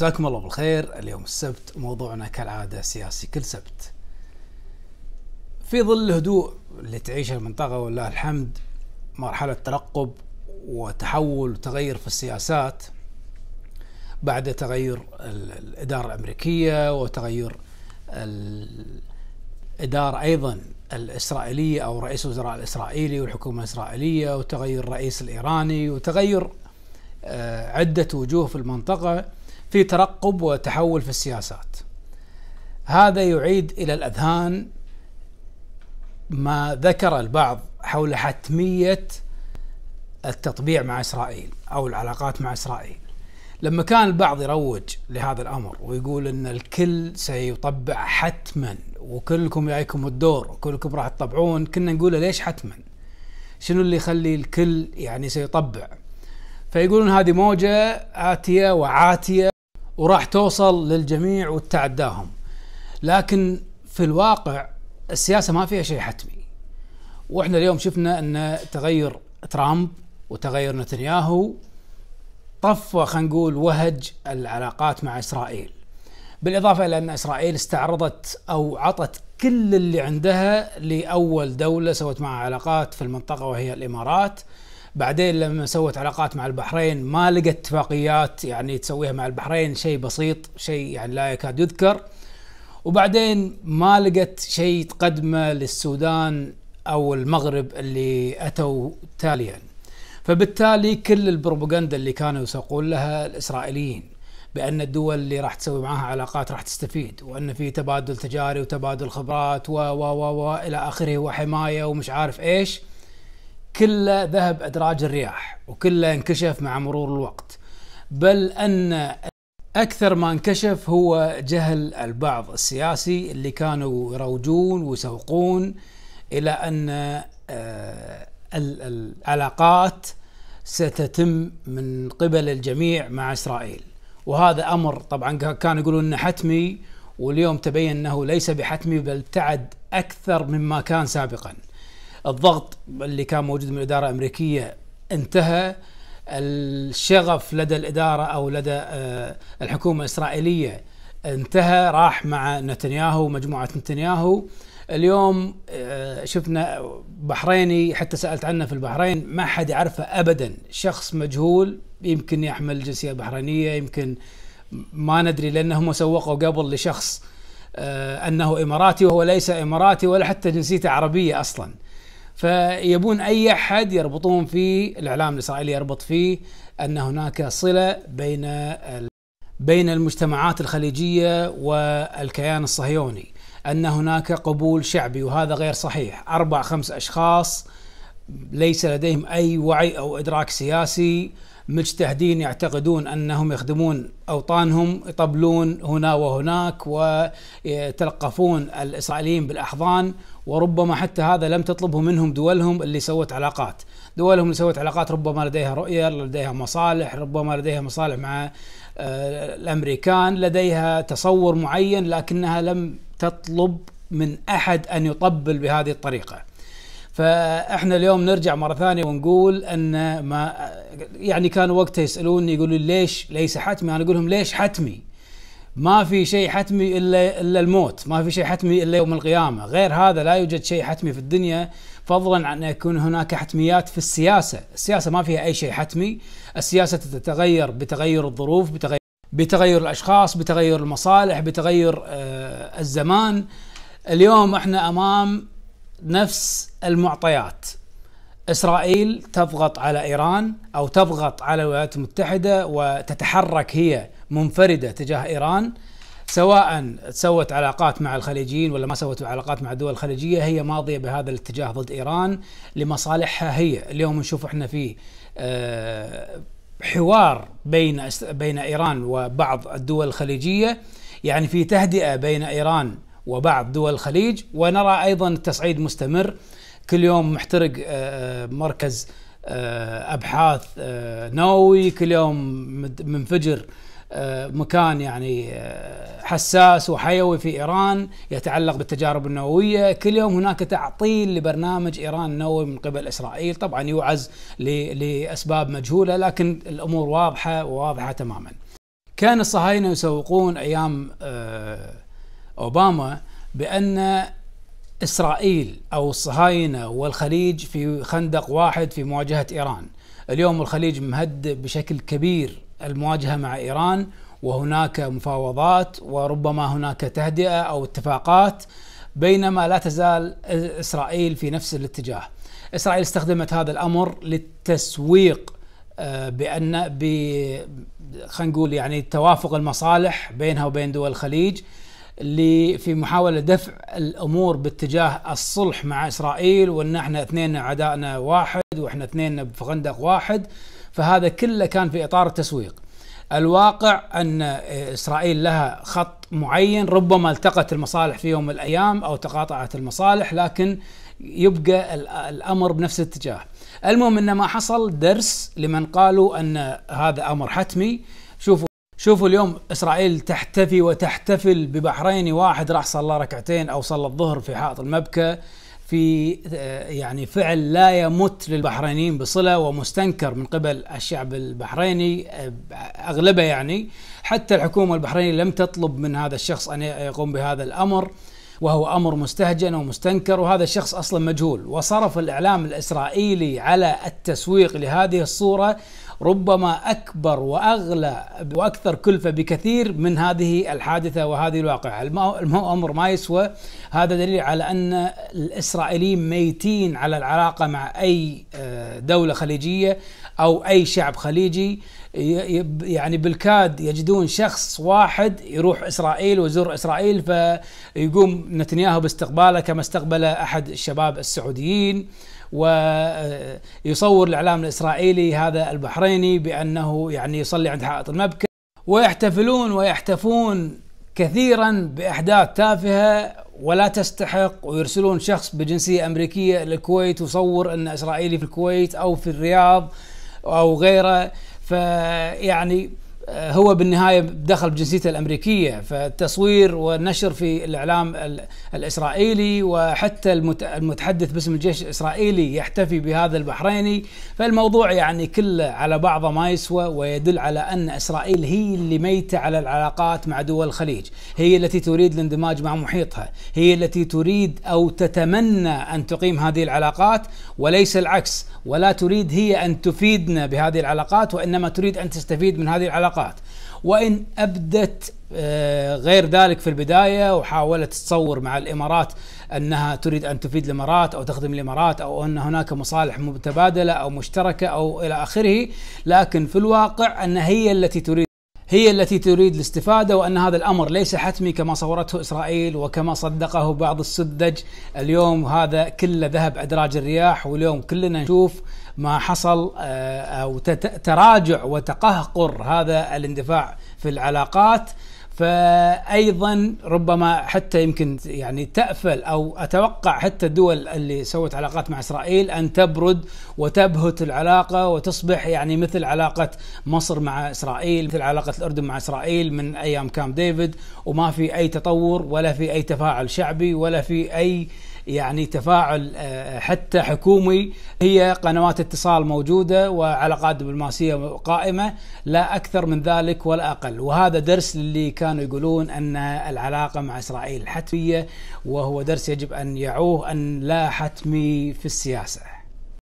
مساكم الله بالخير اليوم السبت موضوعنا كالعادة سياسي كل سبت في ظل الهدوء اللي تعيشه المنطقة ولله الحمد مرحلة ترقب وتحول وتغير في السياسات بعد تغير الإدارة الأمريكية وتغير الإدارة أيضا الإسرائيلية أو رئيس الوزراء الإسرائيلي والحكومة الإسرائيلية وتغير الرئيس الإيراني وتغير آه، عدة وجوه في المنطقة في ترقب وتحول في السياسات هذا يعيد الى الاذهان ما ذكر البعض حول حتميه التطبيع مع اسرائيل او العلاقات مع اسرائيل لما كان البعض يروج لهذا الامر ويقول ان الكل سيطبع حتما وكلكم جايكم الدور وكلكم راح تطبعون كنا نقول ليش حتما شنو اللي يخلي الكل يعني سيطبع فيقولون هذه موجه اتيه وعاتيه وراح توصل للجميع وتتعداهم لكن في الواقع السياسه ما فيها شيء حتمي واحنا اليوم شفنا ان تغير ترامب وتغير نتنياهو طف خلينا نقول وهج العلاقات مع اسرائيل بالاضافه الى ان اسرائيل استعرضت او عطت كل اللي عندها لاول دوله سوت معها علاقات في المنطقه وهي الامارات بعدين لما سوت علاقات مع البحرين ما لقت اتفاقيات يعني تسويها مع البحرين شيء بسيط شيء يعني لا يكاد يذكر وبعدين ما لقت شيء تقدمه للسودان او المغرب اللي اتوا تاليا فبالتالي كل البروباغندا اللي كانوا يسوقون لها الاسرائيليين بان الدول اللي راح تسوي معاها علاقات راح تستفيد وان في تبادل تجاري وتبادل خبرات و و و الى اخره وحمايه ومش عارف ايش كله ذهب أدراج الرياح وكله انكشف مع مرور الوقت بل أن أكثر ما انكشف هو جهل البعض السياسي اللي كانوا يروجون ويسوقون إلى أن آه، العلاقات ستتم من قبل الجميع مع إسرائيل وهذا أمر طبعا كانوا يقولون أنه حتمي واليوم تبين أنه ليس بحتمي بل ابتعد أكثر مما كان سابقا الضغط اللي كان موجود من الاداره الامريكيه انتهى الشغف لدى الاداره او لدى آه، الحكومه الاسرائيليه انتهى راح مع نتنياهو ومجموعه نتنياهو اليوم آه، شفنا بحريني حتى سالت عنه في البحرين ما حد يعرفه ابدا شخص مجهول يمكن يحمل جنسيه بحرينيه يمكن ما ندري لانهم سوقوا قبل لشخص آه، انه اماراتي وهو ليس اماراتي ولا حتى جنسيته عربيه اصلا فيبون اي احد يربطون فيه الاعلام الاسرائيلي يربط فيه ان هناك صله بين بين المجتمعات الخليجيه والكيان الصهيوني ان هناك قبول شعبي وهذا غير صحيح اربع خمس اشخاص ليس لديهم اي وعي او ادراك سياسي مجتهدين يعتقدون انهم يخدمون اوطانهم يطبلون هنا وهناك ويتلقفون الاسرائيليين بالاحضان وربما حتى هذا لم تطلبه منهم دولهم اللي سوت علاقات، دولهم اللي سوت علاقات ربما لديها رؤيه، لديها مصالح، ربما لديها مصالح مع آه، الامريكان، لديها تصور معين لكنها لم تطلب من احد ان يطبل بهذه الطريقه. فاحنا اليوم نرجع مره ثانيه ونقول ان ما يعني كانوا وقتها يسالوني يقولوا ليش ليس حتمي انا اقول لهم ليش حتمي ما في شيء حتمي الا الا الموت ما في شيء حتمي الا يوم القيامه غير هذا لا يوجد شيء حتمي في الدنيا فضلا عن ان يكون هناك حتميات في السياسه السياسه ما فيها اي شيء حتمي السياسه تتغير بتغير الظروف بتغير بتغير الاشخاص بتغير المصالح بتغير آه، الزمان اليوم احنا امام نفس المعطيات اسرائيل تضغط على ايران او تضغط على الولايات المتحده وتتحرك هي منفرده تجاه ايران سواء سوت علاقات مع الخليجيين ولا ما سوت علاقات مع الدول الخليجيه هي ماضيه بهذا الاتجاه ضد ايران لمصالحها هي، اليوم نشوف احنا في آه، حوار بين بين ايران وبعض الدول الخليجيه يعني في تهدئه بين ايران وبعض دول الخليج ونرى أيضا التصعيد مستمر كل يوم محترق آه، آه، مركز آه، أبحاث نووي كل يوم منفجر مكان يعني حساس وحيوي في ايران يتعلق بالتجارب النوويه، كل يوم هناك تعطيل لبرنامج ايران النووي من قبل اسرائيل، طبعا يوعز لاسباب مجهوله لكن الامور واضحه وواضحه تماما. كان الصهاينه يسوقون ايام أوباما بأن إسرائيل أو الصهاينة والخليج في خندق واحد في مواجهة إيران اليوم الخليج مهدئ بشكل كبير المواجهة مع إيران وهناك مفاوضات وربما هناك تهدئة أو اتفاقات بينما لا تزال إسرائيل في نفس الاتجاه إسرائيل استخدمت هذا الأمر للتسويق آه، بأن خلينا نقول يعني توافق المصالح بينها وبين دول الخليج اللي في محاولة دفع الأمور باتجاه الصلح مع إسرائيل وأن احنا اثنين عدائنا واحد وإحنا اثنين بفندق واحد فهذا كله كان في إطار التسويق الواقع أن إسرائيل لها خط معين ربما التقت المصالح في يوم من الأيام أو تقاطعت المصالح لكن يبقى الأمر بنفس الاتجاه المهم أن ما حصل درس لمن قالوا أن هذا أمر حتمي شوفوا شوفوا اليوم اسرائيل تحتفي وتحتفل ببحريني واحد راح صلى ركعتين او صلى الظهر في حائط المبكى في آه، يعني فعل لا يمت للبحرينيين بصله ومستنكر من قبل الشعب البحريني آه، اغلبه يعني حتى الحكومه البحرينيه لم تطلب من هذا الشخص ان يقوم بهذا الامر وهو امر مستهجن ومستنكر وهذا الشخص اصلا مجهول وصرف الاعلام الاسرائيلي على التسويق لهذه الصوره ربما أكبر وأغلى وأكثر كلفة بكثير من هذه الحادثة وهذه الواقعة المو الأمر ما يسوى هذا دليل على أن الإسرائيليين ميتين على العلاقة مع أي آه، دولة خليجية أو أي شعب خليجي يعني بالكاد يجدون شخص واحد يروح اسرائيل ويزور اسرائيل فيقوم نتنياهو باستقباله كما استقبل احد الشباب السعوديين ويصور الاعلام الاسرائيلي هذا البحريني بانه يعني يصلي عند حائط المبكى ويحتفلون ويحتفون كثيرا باحداث تافهه ولا تستحق ويرسلون شخص بجنسيه امريكيه للكويت يصور ان اسرائيلي في الكويت او في الرياض او غيره فيعني هو بالنهايه دخل بجنسيته الامريكيه فالتصوير والنشر في الاعلام الاسرائيلي وحتى المتحدث باسم الجيش الاسرائيلي يحتفي بهذا البحريني فالموضوع يعني كله على بعضه ما يسوى ويدل على ان اسرائيل هي اللي ميته على العلاقات مع دول الخليج، هي التي تريد الاندماج مع محيطها، هي التي تريد او تتمنى ان تقيم هذه العلاقات وليس العكس، ولا تريد هي ان تفيدنا بهذه العلاقات وانما تريد ان تستفيد من هذه العلاقات. القراءات وإن أبدت آه، غير ذلك في البداية وحاولت تصور مع الإمارات أنها تريد أن تفيد الإمارات أو تخدم الإمارات أو أن هناك مصالح متبادلة أو مشتركة أو إلى آخره لكن في الواقع أن هي التي تريد هي التي تريد الاستفاده وان هذا الامر ليس حتمي كما صورته اسرائيل وكما صدقه بعض السذج، اليوم هذا كله ذهب ادراج الرياح واليوم كلنا نشوف ما حصل آه، او تراجع وتقهقر هذا الاندفاع في العلاقات فايضا ربما حتى يمكن يعني تأفل او اتوقع حتى الدول اللي سوت علاقات مع اسرائيل ان تبرد وتبهت العلاقه وتصبح يعني مثل علاقه مصر مع اسرائيل مثل علاقه الاردن مع اسرائيل من ايام كام ديفيد وما في اي تطور ولا في اي تفاعل شعبي ولا في اي يعني تفاعل آه، حتى حكومي هي قنوات اتصال موجوده وعلاقات دبلوماسيه قائمه لا اكثر من ذلك ولا اقل وهذا درس للي كانوا يقولون ان العلاقه مع اسرائيل حتميه وهو درس يجب ان يعوه ان لا حتمي في السياسه